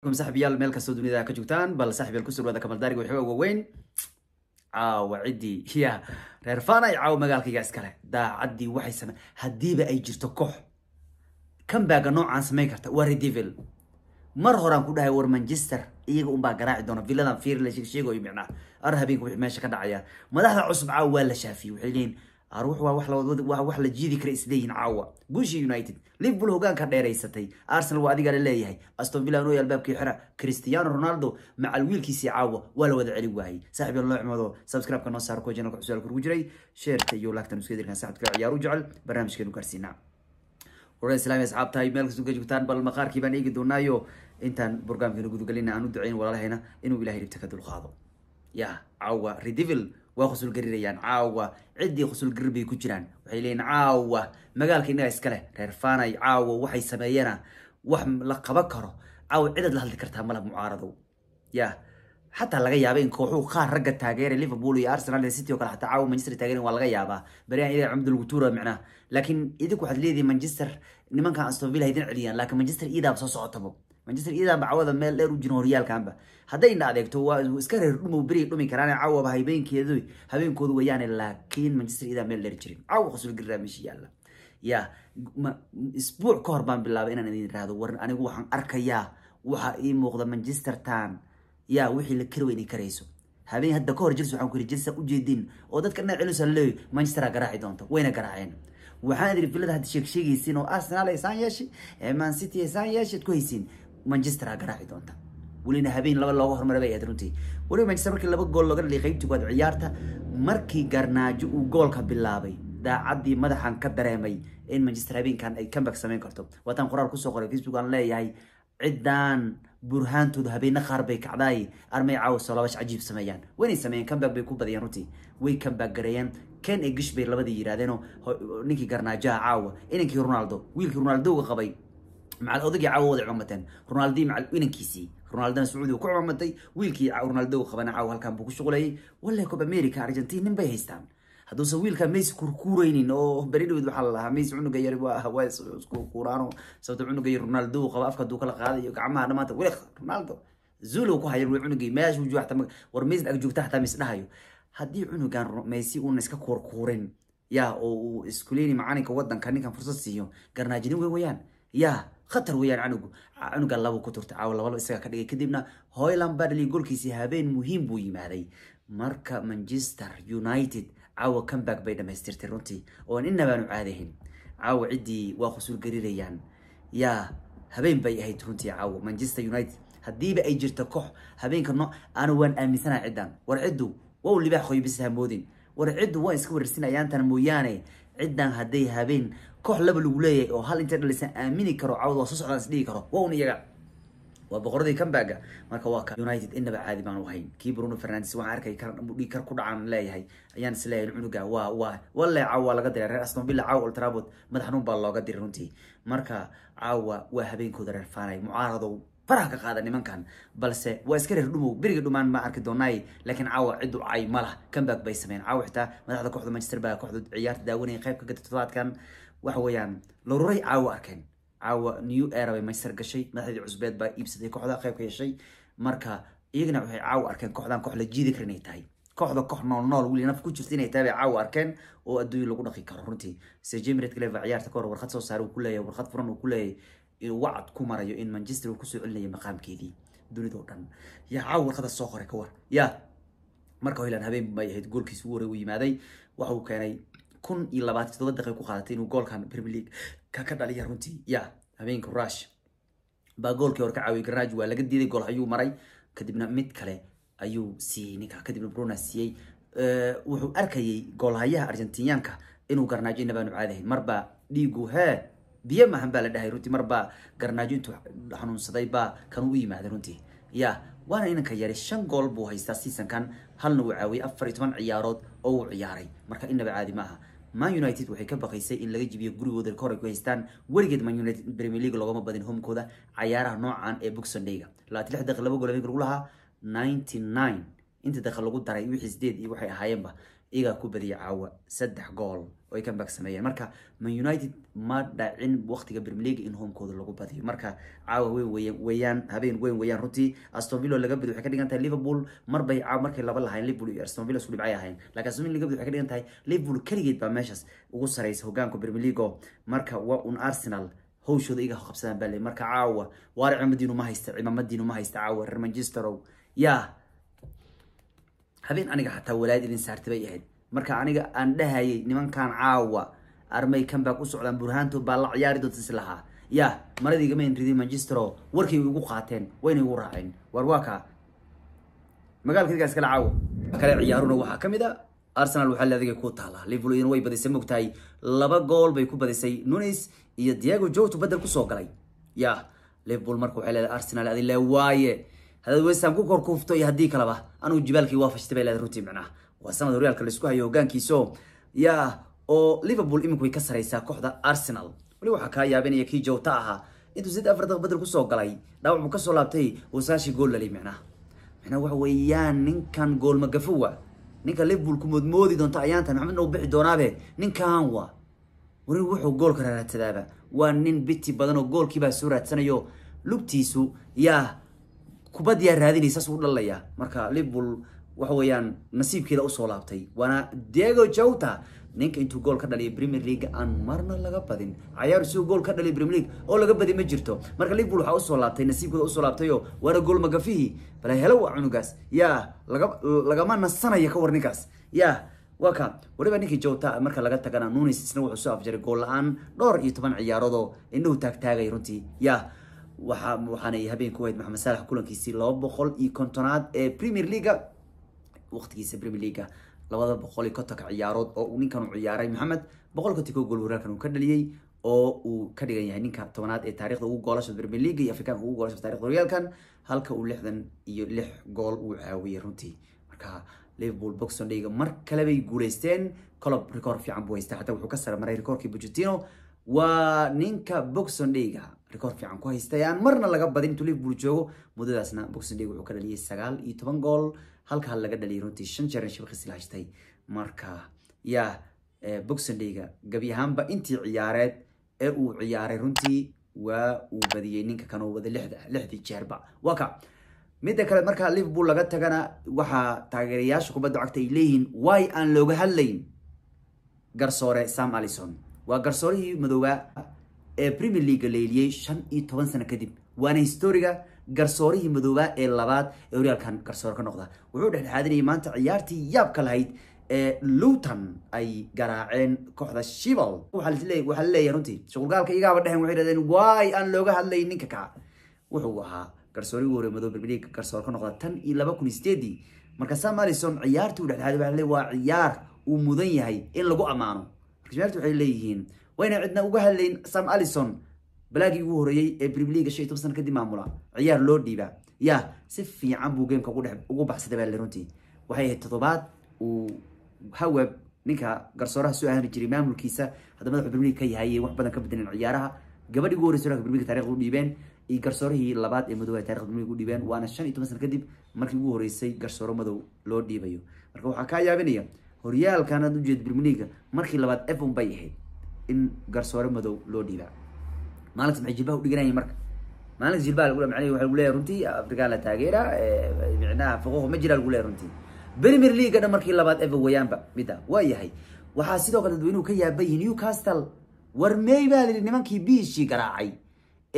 saxiibyaal meel kastoo dunida ka joogtaan bal saaxiibyaal ku surwaada kamaldaariga waxooga waaweyn caawa ciddii ya reer fana ay caawa magaalkayga iskale daacaddii waxay same haddiiba ay jirto koox kambaaga noocaan samayn karta waa redevil mar horaan ku dhahay war manchester iyaga unbaa garaaci doona villadan fiir la micnaa ar wixii meesha ka dhacaya madaxda cusub caawa waa la shaafiyey waxay leeyihin aruux waa wax la jiidi kara isleeyihin caawa guushii united liverpool hogaanka dheeraysatay arsenal waa adiga la leeyahay aston villa noo albaabkii xira cristiano ronaldo macal wiilkiisii caawa waa la wada celin waayay saaxib loo cimado subscribe noo saar janalka cusub kugu jiray sheerka iyo laagtan iska dirkan saaxibka ciyaar jecel barnaamijkeenu gaarsiinaa warada islaami meel kasta ka joogtaan bal maqaarkii baan eegi doonaayo intaan borgaamkeenu gudagelina aan u duceyn walaalahayna inuu ilahay dhibta ka dulqaado ya caawa redivil waa khusulgarirayaan caawa ciddii khusulgarir bay ku jiraan waxay leeyihin caawa magaalka innagaa iskale reer faanay caawa waxay sameeyana wax la qaban karo caawa cidaad la hadli kartaa malab mucaaradow ya xataa laga yaaba in kooxuu qaar ragga taageera liverpool iyo arsenal iyo city oo kale xataa caawa manchester taageerin waa laga yaabaa beriyan idaa camdu lagu tuura laakiin idinku waxaad leedihin manchester nimankan aston villa celiyaan laakiin manchester idaaba soo socotabo manchester idaaba cawada meel dheer u jirin horyaalkanba haddayna adeegto iska reer dhumow berigi dhumi karaan cawaba habeenkeedu habeenkoodu weeyaane laakiin manchester idaa meel dheer jirin cawa qasul girraa meesha yaalla ya isbuuc ka hor baan bilaabay inaan idin irahdo war anigu waxaan arkayaa waxaa ii muuqda manchester town yaa wixii la kari weyni karayso habeen hadda ka hor jers waxaan ku yiri jersa ujeedin oo dadka dhinac celinsa leeyo manchestera garaaci doonta wayna garaaceen waxaan idin villada hadda sheeg oo arsenal ay saan yeeshay man city ay saan yeeshay ku haysiin manchestera garaaci doonta welina habeen laba looga hormara bay ahayd runtii weliba manchester markii laba gool looga dhaliyay qaybtii koowaad ciyaarta markii garnaajo uu goolka bilaabay daacaddii madaxan ka dareemay in manchester habeenkan ay comeback samayn karto waataan qoraal kusoo qoray facebook aan leeyahay ciddaan burhaantoodu habeena qaar bay kacdaay armay caawa soolaabash cajiib sameeyaan waynay sameeyeen comeback bay ku badiyeen runtii way comeback gareeyeen ken egish bay labadii yidhahdeenoo ninkii garnaajaha caawa inankii ronaldo wiilkii ronaldoga qabay macal odagii caawa wada cumateen ronaldii macal inankiisii ronaldona sacuudi ku camamatay wiilkii ronaldo qabana caaw halkan buu ku shuqulayay wale cob america argentin nin bay haystaan hadduusan wiilka messi kurkuureynin oo beridhawid waxaa lalahaa messi cunuga yar wkuraan sababto cunuga yar ronaldo qaba afka haduu kala qaadayo gacmaha dhamaanta weli ronaldo zulu ku haya cunugii meeshu joogta war messi ag joogta hataa mis haddii cunugan messi unan iska kuurkuurin yaa oo uu iskuleyni macalinka wadanka ninkan fursad siiyo garnaajini wey weyaan yaa khatar weyaan canugu canuga laba ku turta caawa labalaba isagaa ka dhigay kadibna hoyland barley golkiisii habeen muhiim buu yimaaday marka manchester united caawa comeback bay dhamaystirtay runtii oon inabaanu caadahin caawa ciddii waa khusuurgarirayaan yaa habeen bay ahayd runtii caawa manchester united haddiiba ay jirto koox habeenka no ana waan aaminsanaa ciddan war ciddu wow libaax qoybis hamoodin war ciddu waan iska wararsin mooyaane ciddan hadday habeen koox laba lagu leeyahay oo hal inta dhalisan aamini karo cawd soo socdaan is karo waa un iyaga waa boqoradii kambaga marka waa ka united innaba caadi baan ahayn kii bruno fernandes waan arkay karadhig kar ku dhacaan leeyahay ayaan is cunuga waa waa walle caawa waa laga diray reer aston villa caawa old trafford baa looga diray runtii marka caawa waa habeenkooda reer faanay mucaaradow faraha ka qaada nimankan balse waa iska reer dhumow berigi dhumaan ma arki doonay laakiin caawa cid u cay ma bay sameyn caawa xitaa madaxda kooxda manchester baa kooxda ciyaarta daawanaya qayb ka gata toddobaadkan waxa weeyaan laruuray caawo arkeen caawa new era bay maysar gashay madaxdeedii cusbeed baa iibsaday kooxdaa qayb ka yeeshay marka iyagana waxay caawo arkeen kooxdan koox la jiidi kara inay tahay kooxda koox nool nool weli naf ku jirta inay tahay bay caawo arkeen oo adduunya lagu dhaqi karo runtii se jemi redcleva ciyaarta ka hor warqad soo saare uu ku leeyahay warqad furan uu ku leeyahay wacad ku marayo in manchester uu kusoo celinaya maqaamkeedii dunida oo dhan yaa caawo warqada soo qoray ka war ya marka hoyland habeen bay ahayd goolkiis ugu horey uu yimaaday waxa uu keenay kun iyo labaatan todoba daqiiq ku qaadatay inuu goolkan premier league ka ka dhaliya runtii ya habeenka rush baa goolkii hore ka caawiyay garnaaji waa laga diiday gool ayuu maray kadibna mid kale ayuu siiyey ninka kadibna bruna siiyey wuxuu arkayay goolhayaha argentiinyaanka inuu garnaajo inabaanu caadahayn marbaa dhiigu hee biyo mahan baa la dhahay runtii marbaa garnaajo intuu xanuunsaday baa kanuu u yimaaday runtii ya waana inanka yaray shan gool buu haystaa seasonkan halna uu caawiyay afar iyo toban ciyaarood oo uu ciyaaray marka inaba caadi ma man united waxay ka baqaysay in laga jibiyo gurigooda hore ku haystaan weligeed man united premier league loogama badin homkooda cayaaraha noocan ee book sundayga labaatan lix daqiiq laba gool habeenka lagu lahaa ninety nine inta daqiiq lagu daray wixii sideed iyo waxay ahaayeenba iyagaa ku badiyay caawa saddex gool oo ay comeback sameeyeen marka man united ma dhacin waqtiga premier league in homekooda lagu badiyo marka caawa weyn weeyaan weeyaan habeen weyn weeyaan runtii aston villa laga badiyo waxay ka dhigan tahay liverpool mar caawa markay laba lahayn liverpool iyo aston villa isku dhibcay ahayn laakiin aston villa laga badiyo waxay ka dhigan tahay liverpool kaligeed baa meeshaas ugu sareysa hogaanka premier marka waa un arsenal hawshooda iyagaa qabsadaan baa le marka caawa waaricimadiinu ma haysta cimaamadiinu ma haysta caawa reer manchester ow habeen aniga xataa walaad idin saartay ahayd marka aniga aan dhahayay nimankan caawa armaykan baa ku socdaan burhaantood baa la ciyaari doonta is lahaa yaa maradiigamayn ridin magistro warkay igu qaateen wayna igu raaceen war waa magaalka idinkaas kale caawa kale ciyaaruna waxaa ka mid a arsenal waxaa leedaga ku taala liverpool iyana way badisay moogtahay laba gool bay ku badisay nunis iyo diego jogto bedel kusoo galay ya liverpool marka waxay leedahay arsenal adin le waaye hadaad ku korkuufto iyo haddii kalaba anugu jibaalkii waafashta bay leedahay runtii macnaha waa sanad horyaalka laisku hayo hogaankiiso ya oo liverpool iminku ka saraysaa kooxda arsenal weli waxaa kaa yaabinaya kii jowta ahaa intuu sid afar daq bedel kusoo galay dhaawac buu kasoo laabtay wasaashi gool lalay micnaha micnaha waxa weeyaan ninkan goolmagafowa ninka liverpool ku moodmoodi doonta ayaantan maxamedna u bixi doonaabe ninkan wa weli wuxuu goolka raadsadaaba waa nin biti badan oo goolkiibaa soo raadsanayo lugtiisu yaa kubad yaa raadinaysa dhalaya marka liverpool waxa weeyaan nasiibkeeda usoo laabtay waana diego jota ninka intuu gool ka dhaliya premier league aan marna laga badin cayaar siduu gool ka dhaliya premier league oo laga badi ma jirto marka liverpool waxaa usoo laabtay nasiibkooda usoo laabtayo waana gool magafihii bala helo waa cunugaas yaa laga lagama nasanaya ka war ninkaas yaa waa ka waliba ninkii jota marka laga tagana nunis isna wuxuu soo afjaray gool la-aan dhowr iyo toban ciyaaroodoo indhahu taagtaagay runtii yaa waxaanay habeen ku wahayd maxamed saalax kulankiisii laba boqol iyo kontonaad ee premier leaga waqtigiisa premier leaga labada boqol iyo kontonka ciyaarood oo uu ninkan u ciyaaray maxamed boqol kontiko gool waraalkan uu ka dhaliyey oo uu ka dhigan yahay ninka tobanaad ee taarikhda ugu goolasha premier leaga iyo afrikaanka ugu goolasha taarikhda horyaalkan halka uu lixdan iyo lix gool uu caawiyey runtii marka liverpool boxon dayga mar kale bay guuleysteen colob record fiican buu haystaa xataa wuxuu ka sarmaray rekoorkii bujutino waa ninka boxon dayga rekoor fiican ku haystay aan marna laga badin liverpool joogo muddadaasna boxing day wuxuu ka dhaliyay sagaal iyo toban gool halka laga dhaliyay runtii shan jeer shabakhiis la haystay marka yaa boxing dayga gabi ahaanba intii ciyaareed ee uu ciyaaray runtii waa uu badiyey ninka kanoo wada lixdii jeerba waa ka midda kale marka liverpool laga tagana waxaa taageerayaasha kubadda cagta ay leeyihiin way aan looga hadlayn garsoore sam alison waa garsoorihii madoogaa ee premier leaga la eliyey shan iyo toban sano kadib waana historiga garsoorihii madoobaa ee labaad ee horyaalkan garsoor ka noqda wuxuu dhexdhexaadinayay maanta ciyaartii yaabka lahayd ee luwton ay garaaceen kooxda shibal waxaa laleeyahay runtii shuqulgaalka iyagaaba dhehen waxay dhahdeen waay aan looga hadlay ninka kaca wuxuu ahaa garsoorihii hore madooba premier leaga garsoor ka noqda tan iyo laba kun isdeedii marka sam alison ciyaartii u dhexdhexaaday waa ciyaar uu mudan yahay in lagu ammaano marka ciyaartii waxay leeyihiin wayna cidna uga hadlayn sam alison balaagii ugu horeeyey ee bremliga shan iyo toban sana kadib maamula ciyaar loo dhiibaa ya si fiican buu gameeka ugu baxsaday baa runtii waxay ahayd toddobaad uu hawab ninka garsooraha soo ahmi jiray maamulkiisa hadda madaxu bremliga ka yahay wax badan ka bedeleen ciyaaraha gabadhii ugu horeysa horanka bremliga taarikh u dhiibeen iyo garsoorihii labaad ee madooba tarikh bremliga u dhiibeen waana shan iyo toban sana kadib markii ugu horeysay garsooro madow loo dhiibayo marka waxaa kaa yaabinaya horyaalkan aad ujeed bremliga markii labaad efon bay ahayd in garsoore madow loo dhiibaa maalinkas maay jilbaha udhiganayeen marka maalinkas jilbaha lagule man waa lagu leeyahy runtii afrikaan la taageera micnaha fuquuq ma jiraa lagu leeyahy runtii premier leaguea dhan markii labaad eva wayaanba mid waa yahay waxaa sidoo kale dadweynuhu ka yaaban yihi newcastle war mey baa la yihi nimankii b garaacay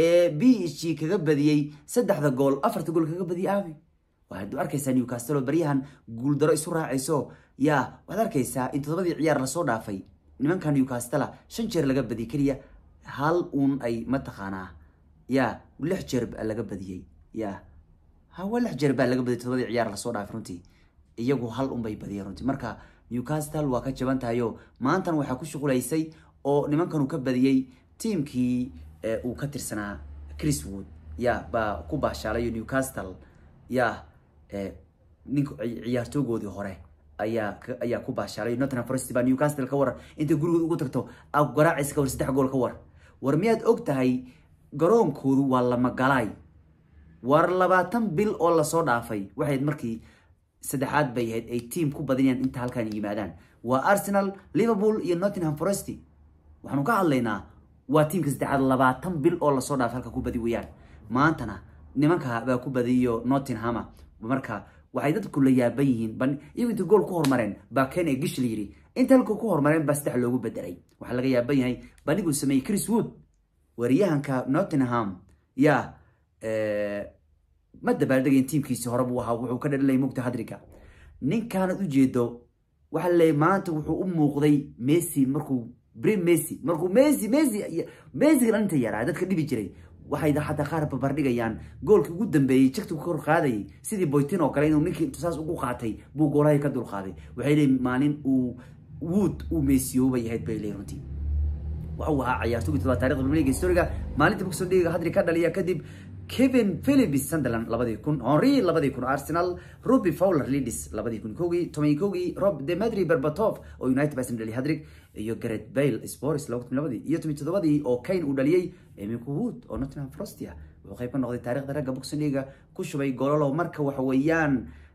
ee b kaga badiyey saddexda gool afarta gool kaga badiyay aami waxaad arkaysaa newcastle oo baryahan guuldaro isu raacayso yaa waxaad arkaysaa in todobadii ciyaar lasoo dhaafay nimanka newcastla shan jeer laga badiyay keliya hal uun ay mataqaanaa ya lix jeer laga badiyey ya hawa lix jeer baa laga badiyay todobadii ciyaar lasoo dhaafay runtii iyagu hal unbay badiyeen runtii marka newcastle waa ka jaban tahayo maantan waxaa ku shuqulaysay oo nimankan uu ka badiyey tiimkii uu ka tirsanaa chriswood ya baa ku baashaalayo newcastle ya nin ciyaartoogoodii hore ayaa ku baashaaray nottingham forest baa newcastle ka waran intay gurigooda ugu tagto garaaciisa ka war saddex gool ka war war miyaad og tahay garoonkoodu waa lamagalaay war labaatan bil oo lasoo dhaafay waxay markii saddexaad bay ahayd ay tiam ku badinayaan inta halkan yimaadaan waa arsenal liverpool iyo nortingham foresty waxaanu ka hadlaynaa waa tiimka saddexaad labaatan bil oo lasoo dhaafay halka ku badi weyaan maantana nimanka baa ku badiyo nottinghama marka waxay dadku la yaaban yihiin iyagu inta gool ku hormareen baa ken ee gish la yidhi inta halku ku hormareen baa saddex loogu bedelay waxaa laga yaaban yahay bandhiguu sameeyey chris wood wariyahanka nottingham yaa ma dabaaldegayn tiimkiisi horebu ahaa wuxuu ka dhalilay mugta hadriga ninkaanad ujeedo waxaa laleeyahy maanta wuxuu u muuqday messi markuu brim messi markuu messi messi messiga dhan yaraa dadka dhibi jiray waxay xataa qaar babardhigayaan goolkii ugu dambeeyey jigtu kor qaadayay sidii boytin oo kale inuu ninkii tusaas ugu qaatay buu goolahay ka dulqaaday waxay leeyiin maalin uu wood uu meesiyoobay ahayd bay leeyiin runtii wuxuu ahaa ciyaartooyga tariikhda premier league historiga maalinta boxing hadri ka dhaliya kadib kevin philips sunderland labadii kun henry labadii kun arsenal ruby fowler leeds labadii kun kowgii toban kowgii rob de demetri berbatov oo united basim dhaliy hadrig iyo garet bale spores labadii iyo toban toddobadii oo kane uu dhaliyey emiko wood oo nottingham frostia wuxuu qayb ka noqday taariikhda ragga boxing leaga ku shubay goololow marka waxa weeyaan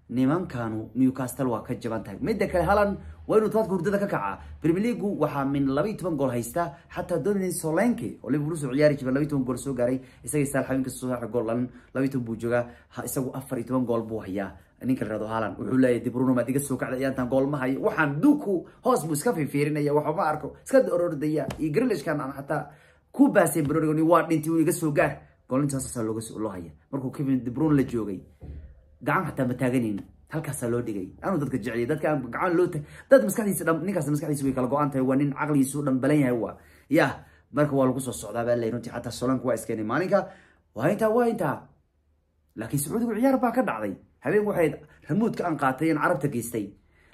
nimankanu newcastle waa ka jaban tahay midda kale halan waa inuu tobaadka hurdada ka kacaa premier leagu waxaa min laba iyo toban gool haysta xataa donin solenke oo liverpool soo ciyaari jiray laba iyo toban gool soo gaaray isaga isaal xawinka soo saaxa gool dhalin laba iyo toban buu joogaa isagu afar iyo toban gool buu hayaa ninka la yirahdo haalan wuxuu leeyahay dibruno maad iga soo kacda ciyaartan gool ma hayo waxaan duku hoos buu iska fifiirinaya waxa arko iska orordaya iyo grelishkan aan xataa ku baasay broni waa dhinti iga soo gaar goolintaas asaa loo haya markuu kevin dibrun la joogay gacan xataa ma taaganin halkaasaa loo dhigay anu dadka jecliy dadka aan dad maskaxdiisa dhan ninkaas maskaxdiisa way kala go-an waa nin caqligiisu dhan balan yahay waa yah marka waa lagu soo socdaa baa lay runtii xataa solanka waa iskeenay maalinka waa intaa waa intaa laakiin sacuudigu ciyaar baa ka dhacday habeen waxay ramuudka aan qaatay aan carabta geystay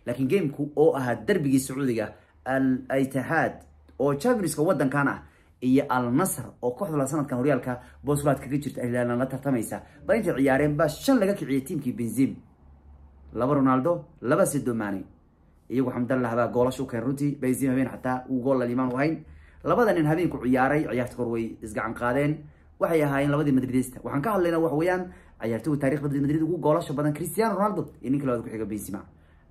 laakiin gameku oo ahaa derbigii sacuudiga al itihaad oo championska waddankan ah iyo alnasr oo kooxdala sanadkan horyaalka bosland kaga jirta hilaalan la tartamaysa bal intay ciyaareen baa shan laga kiciyay tiimkii benzim laba ronaldo laba sedomane iyagu xamdallah baa goolasha u keen runtii benzim habeen xataa uu gool lalimaan u hayn labada nin habeenku ciyaaray ciyaarta kor way isgacan qaadeen waxay ahaayeen labadii madridista waxaan ka hadlayna waxa weeyaan ciyaartoygu taarikhda madrid ugu goolasha badan cristiano ronaldo iyo ninka labaad kuxiga benzima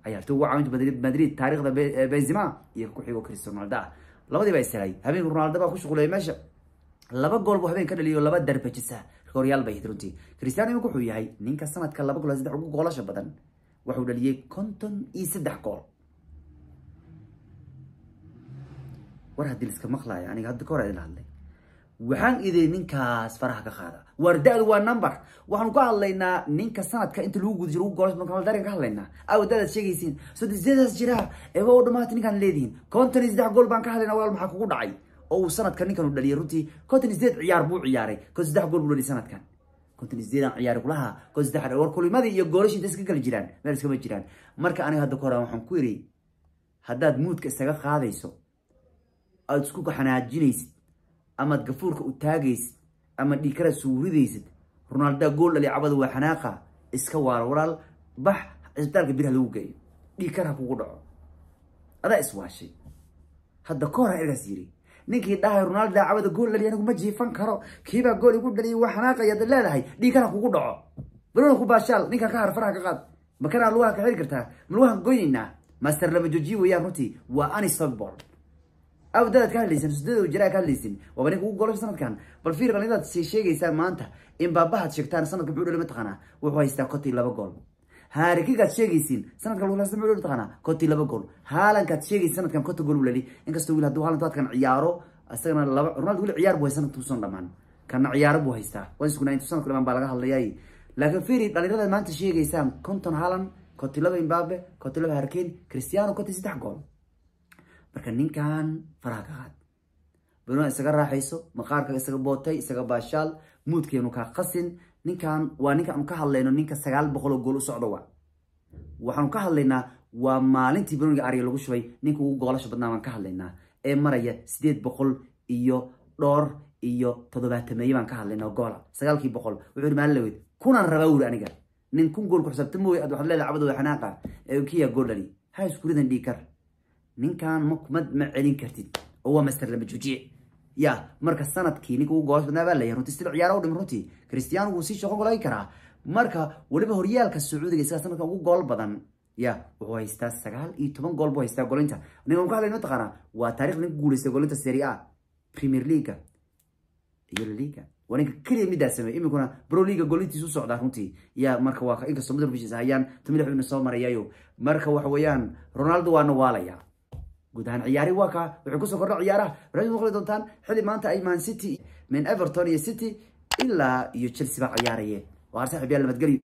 ciyaartoy ugu caawinta madrid taariikhda benzima iyo kuxigo cristiano ronaldo ah labadiiba ishelay habeenka ronaldo baa ku shuquleeyay meesha laba gool buu habeen ka dhaliyo laba darbajisa gooryaal bay runtii cristiano imika wuxuu yahay ninka sanadka laba gool saddex ugu goolasha badan waxuu dhaliyey konton iyo saddex gool war haddii liska maqlaayo aniga hadda ka hor idin hadlay waxaan idin ninkaas faraha ka qaada war dadu waa number waxaanu ka hadlaynaa ninka sanadka inta lagu guda jiro gool markaan ka hadlaynaa aw dadaad sheegaysiin soddon jiraa eeba oo dhammaatay ninkaan leedihin konton iyo gool baan ka hadlaynaa walaal maxaa kugu dhacay oo uu sanadkan ninkan u dhaliyay runtii konton iyo ciyaar buu ciyaaray kon saddex gool buu dhaliyay sanadkan konton iyo sideedaan inta iska kala jiraan meel iskama jiraan marka aniga hadda ka waxaan ku iri haddaad muudka isaga qaadayso aada isku xanaajinaysid amaad gafuurka u taagaysid ama dhiikara suuridaysid ronaalda gool dhali cabada waa xanaaqa iska waara walaal bax cisbitaalka bir lagu geeyo dhiikar ha kugu dhaco adaa iswaashay hadda ka hor ha ergaas yiri ninkii dhahay ronaaldo cabada gool dhali anigu ma jiifan karo kiibaa gool igu dhaliy waa xanaaqayaad leedahay dhiikar ha kugu dhaco baloon ku baashaal ninkaa ka har faraha ka qaad makanaa lugaha ka xiri kartaa ma lugahan goynaynaa master lama joojiye weeyaan runtii waa anisabor awdaad ka hadlaysan sudada jiraa ka hadlaysin waaba ninka ugu golosha sanadkan bal fiir bal inaad sheegaysaa maanta in baabahaad sheegtaan sanadka muxuu dhali mataqaanaa wuxuu haystaa kotii laba gool haarikigaad sheegaysiin sanadka lulhasta muxuu dhali mataqaanaa kotii laba gool haalankaad sheegaysa sanadkan kota gool ulali inkastoo wiil hadduu haalanka dadkan ciyaaro isagana laba ronaldo wili ciyaar buu haysta sanadka usan kana ciyaaro buu haystaa waan iskunaa intuu sanadku dhamaan baa laga hadlayaay laakiin fiiri dhalinyarada maanta sheegaysaan konton haalan kotilaba imbabe kotilaba harkin cristiano koti saddex gool marka ninkan faraha kaqaad qaad isaga raaxayso maqaarka isaga bootay isaga baashaal muudkeenu kaa qasin ninkan waa ninka aanu ka hadlayno ninka sagaal boqoloo gool u socda wa waxaanu ka hadlaynaa waa maalintii banuuniga ariga lagu shubay ninka ugu goolasha badnaa baan ka hadlaynaa ee maraya siddeed boqol iyo dhoor iyo toddobaatameye baan ka hadlaynaa goola sagaalkii boqol wuxuu maalin laweyd kunan rabaa wuri aniga nin kun gool ku xisaabta mooye ad waxaad leedahay cabad waa ee kiya gool ha iskuridan dhiikar ninkaan mukmad ma celin kartid oo waa master lama jujiic ya marka sanadkii ninka u goobas badnaa baa la runtii sida ciyaaro u dhim runtii kristiyaanigu wuu sii shaqo golay karaa marka weliba horyaalka sacuudiga isaga sanadkan ugu gool badan ya wuxuu haystaa sagaal iyo toban gool buu haystaa golinta ninkan ka hadlayno taqaanaa waa taariikh ninka guuleystay golinta serie a premier leaga euroliga waa ninka keliya middaa sameey iminkuna broliga golintiisu socdaa runtii ya marka waa inkastoo madarbishis hayaan tamil xubna soo marayayo marka waxa weeyaan ronaldo waa nawaalaya guud ahaan ciyaari waa kaa wuxuu kusoo kordha ciyaaraha barnaamij maqli doontaan xili maanta ay man city min everton iyo city ilaa iyo chelsea baa ciyaarayeen waa saaxiib yaal nabadgelyo